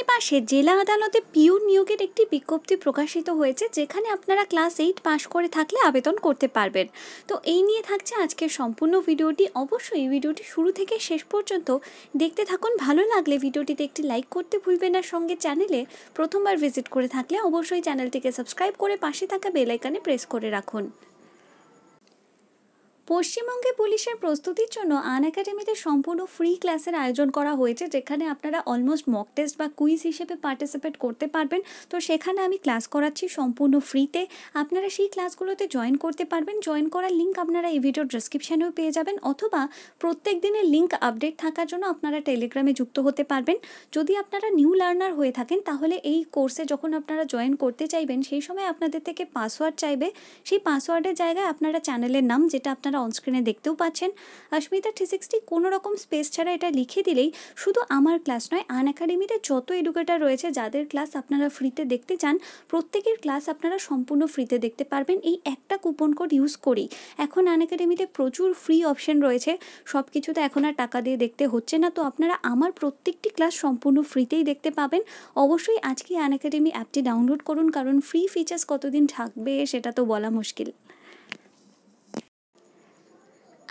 এখানে পাশে জেলা আদালতে পিওর নিয়োগের একটি বিজ্ঞপ্তি প্রকাশিত হয়েছে যেখানে আপনারা ক্লাস এইট পাস করে থাকলে আবেদন করতে পারবেন তো এই নিয়ে থাকছে আজকের সম্পূর্ণ ভিডিওটি অবশ্যই ভিডিওটি শুরু থেকে শেষ পর্যন্ত দেখতে থাকুন ভালো লাগলে ভিডিওটিতে একটি লাইক করতে ভুলবেন না সঙ্গে চ্যানেলে প্রথমবার ভিজিট করে থাকলে অবশ্যই চ্যানেলটিকে সাবস্ক্রাইব করে পাশে থাকা বেলাইকানে প্রেস করে রাখুন পশ্চিমবঙ্গে পুলিশের প্রস্তুতির জন্য আন একাডেমিতে সম্পূর্ণ ফ্রি ক্লাসের আয়োজন করা হয়েছে যেখানে আপনারা অলমোস্ট মক টেস্ট বা কুইজ হিসেবে পার্টিসিপেট করতে পারবেন তো সেখানে আমি ক্লাস করাচ্ছি সম্পূর্ণ ফ্রিতে আপনারা সেই ক্লাসগুলোতে জয়েন করতে পারবেন জয়েন করার লিঙ্ক আপনারা এই ভিডিওর ডিসক্রিপশানেও পেয়ে যাবেন অথবা প্রত্যেক দিনের লিঙ্ক আপডেট থাকার জন্য আপনারা টেলিগ্রামে যুক্ত হতে পারবেন যদি আপনারা নিউ লার্নার হয়ে থাকেন তাহলে এই কোর্সে যখন আপনারা জয়েন করতে চাইবেন সেই সময় আপনাদের থেকে পাসওয়ার্ড চাইবে সেই পাসওয়ার্ডের জায়গায় আপনারা চ্যানেলের নাম যেটা আপনারা আপনারা অনস্ক্রিনে দেখতেও পাচ্ছেন অস্মিতা থ্রি সিক্সটি কোনো রকম স্পেস ছাড়া এটা লিখে দিলেই শুধু আমার ক্লাস নয় আন একাডেমিতে যত এডুকেটার রয়েছে যাদের ক্লাস আপনারা ফ্রিতে দেখতে চান প্রত্যেকের ক্লাস আপনারা সম্পূর্ণ ফ্রিতে দেখতে পারবেন এই একটা কুপন কোড ইউজ করেই এখন আন একাডেমিতে প্রচুর ফ্রি অপশন রয়েছে সব কিছুতে এখন আর টাকা দিয়ে দেখতে হচ্ছে না তো আপনারা আমার প্রত্যেকটি ক্লাস সম্পূর্ণ ফ্রিতেই দেখতে পাবেন অবশ্যই আজকে আন একাডেমি অ্যাপটি ডাউনলোড করুন কারণ ফ্রি ফিচার্স কতদিন থাকবে সেটা তো বলা মুশকিল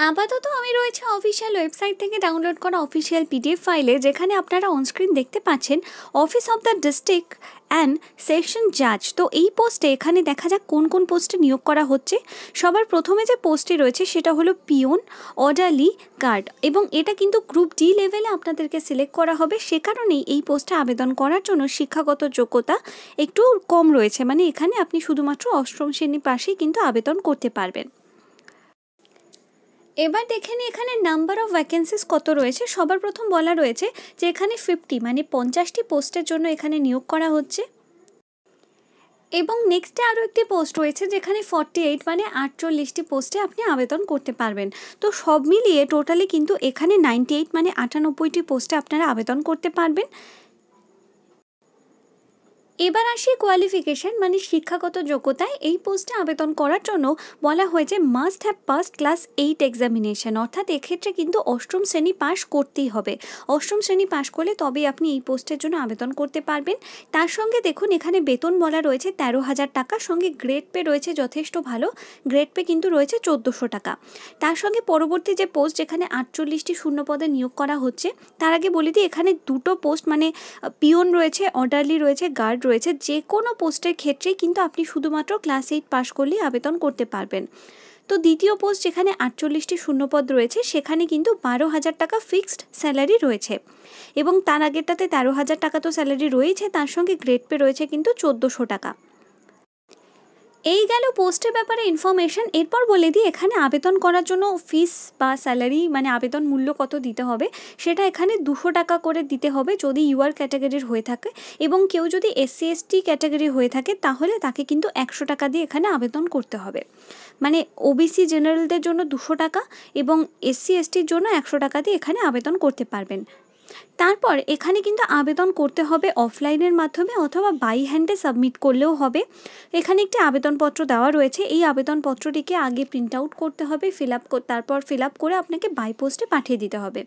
আপাতত আমি রয়েছে অফিসিয়াল ওয়েবসাইট থেকে ডাউনলোড করা অফিসিয়াল পিডিএফ ফাইলে যেখানে আপনারা অনস্ক্রিন দেখতে পাচ্ছেন office of the district and section জাজ তো এই পোস্টে এখানে দেখা যাক কোন কোন পোস্টে নিয়োগ করা হচ্ছে সবার প্রথমে যে পোস্টে রয়েছে সেটা হলো পিওন অর্ডারলি গার্ড এবং এটা কিন্তু গ্রুপ ডি লেভেলে আপনাদেরকে সিলেক্ট করা হবে সে কারণেই এই পোস্টে আবেদন করার জন্য শিক্ষাগত যোগ্যতা একটু কম রয়েছে মানে এখানে আপনি শুধুমাত্র অষ্টম শ্রেণী পাশেই কিন্তু আবেদন করতে পারবেন এবার দেখে নিই এখানে নাম্বার অফ ভ্যাকেন্সিস কত রয়েছে সবার প্রথম বলা রয়েছে যে এখানে ফিফটি মানে পঞ্চাশটি পোস্টের জন্য এখানে নিয়োগ করা হচ্ছে এবং নেক্সটে আরও একটি পোস্ট রয়েছে যেখানে ফর্টি এইট মানে আটচল্লিশটি পোস্টে আপনি আবেদন করতে পারবেন তো সব মিলিয়ে টোটালি কিন্তু এখানে নাইনটি এইট মানে আটানব্বইটি পোস্টে আপনারা আবেদন করতে পারবেন এবার আসি কোয়ালিফিকেশান মানে শিক্ষাগত যোগ্যতায় এই পোস্টে আবেদন করার জন্য বলা হয়েছে must have pass class eight examination অর্থাৎ এক্ষেত্রে কিন্তু অষ্টম শ্রেণী পাশ করতেই হবে অষ্টম শ্রেণী পাশ করলে তবেই আপনি এই পোস্টের জন্য আবেদন করতে পারবেন তার সঙ্গে দেখুন এখানে বেতন বলা রয়েছে তেরো হাজার টাকার সঙ্গে গ্রেড পে রয়েছে যথেষ্ট ভালো গ্রেড পে কিন্তু রয়েছে চোদ্দোশো টাকা তার সঙ্গে পরবর্তী যে পোস্ট যেখানে আটচল্লিশটি শূন্য পদে নিয়োগ করা হচ্ছে তার আগে বলি দিই এখানে দুটো পোস্ট মানে পিওন রয়েছে অর্ডারলি রয়েছে গার্ড রয়েছে যে কোনো পোস্টের ক্ষেত্রে কিন্তু আপনি শুধুমাত্র ক্লাস এইট পাশ করলেই আবেদন করতে পারবেন তো দ্বিতীয় পোস্ট যেখানে আটচল্লিশটি শূন্যপদ রয়েছে সেখানে কিন্তু বারো হাজার টাকা ফিক্সড স্যালারি রয়েছে এবং তার আগেরটাতে তেরো হাজার টাকা তো স্যালারি রয়েছে তার সঙ্গে গ্রেড পে রয়েছে কিন্তু চোদ্দোশো টাকা এই গেল পোস্টের ব্যাপারে ইনফরমেশান এরপর বলে দিই এখানে আবেদন করার জন্য ফিস বা স্যালারি মানে আবেদন মূল্য কত দিতে হবে সেটা এখানে দুশো টাকা করে দিতে হবে যদি ইউআর ক্যাটাগরির হয়ে থাকে এবং কেউ যদি এসসি এসটি ক্যাটাগরি হয়ে থাকে তাহলে তাকে কিন্তু একশো টাকা দিয়ে এখানে আবেদন করতে হবে মানে ওবিসি জেনারেলদের জন্য দুশো টাকা এবং এসসি এসটির জন্য একশো টাকা দিয়ে এখানে আবেদন করতে পারবেন তারপর এখানে কিন্তু আবেদন করতে হবে অফলাইনের মাধ্যমে অথবা বাই হ্যান্ডে সাবমিট করলেও হবে এখানে একটি আবেদনপত্র দেওয়া রয়েছে এই আবেদনপত্রটিকে আগে প্রিন্ট আউট করতে হবে ফিল আপ তারপর ফিল আপ করে আপনাকে বাই পোস্টে পাঠিয়ে দিতে হবে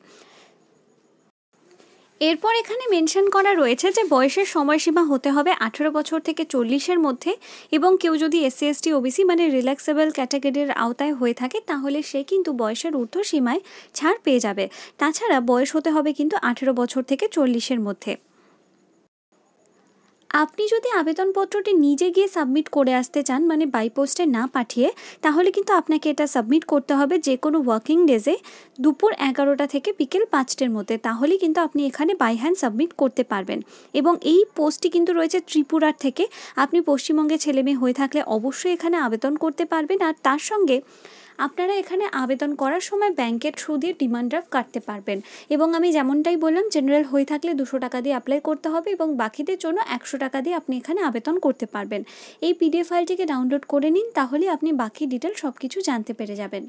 এরপর এখানে মেনশন করা রয়েছে যে বয়সের সময়সীমা হতে হবে আঠেরো বছর থেকে চল্লিশের মধ্যে এবং কেউ যদি এসসি এসটি ওবিসি মানে রিল্যাক্সেবল ক্যাটাগরির আওতায় হয়ে থাকে তাহলে সে কিন্তু বয়সের ঊর্ধ্বসীমায় ছাড় পেয়ে যাবে তাছাড়া বয়স হতে হবে কিন্তু আঠেরো বছর থেকে চল্লিশের মধ্যে আপনি যদি আবেদনপত্রটি নিজে গিয়ে সাবমিট করে আসতে চান মানে বাইপোস্টে না পাঠিয়ে তাহলে কিন্তু আপনাকে এটা সাবমিট করতে হবে যে কোনো ওয়ার্কিং ডেজে দুপুর এগারোটা থেকে বিকেল পাঁচটার মধ্যে তাহলে কিন্তু আপনি এখানে বাই হ্যান্ড সাবমিট করতে পারবেন এবং এই পোস্টটি কিন্তু রয়েছে ত্রিপুরার থেকে আপনি পশ্চিমবঙ্গে ছেলেমেয়ে হয়ে থাকলে অবশ্যই এখানে আবেদন করতে পারবেন আর তার সঙ্গে আপনারা এখানে আবেদন করার সময় ব্যাংকের থ্রু দিয়ে ডিমান্ড ড্রাফট কাটতে পারবেন এবং আমি যেমনটাই বললাম জেনারেল হয়ে থাকলে দুশো টাকা দিয়ে অ্যাপ্লাই করতে হবে এবং বাকিদের জন্য একশো টাকা দিয়ে আপনি এখানে আবেদন করতে পারবেন এই পিডিএফ ফাইলটিকে ডাউনলোড করে নিন তাহলে আপনি বাকি ডিটেল সব কিছু জানতে পেরে যাবেন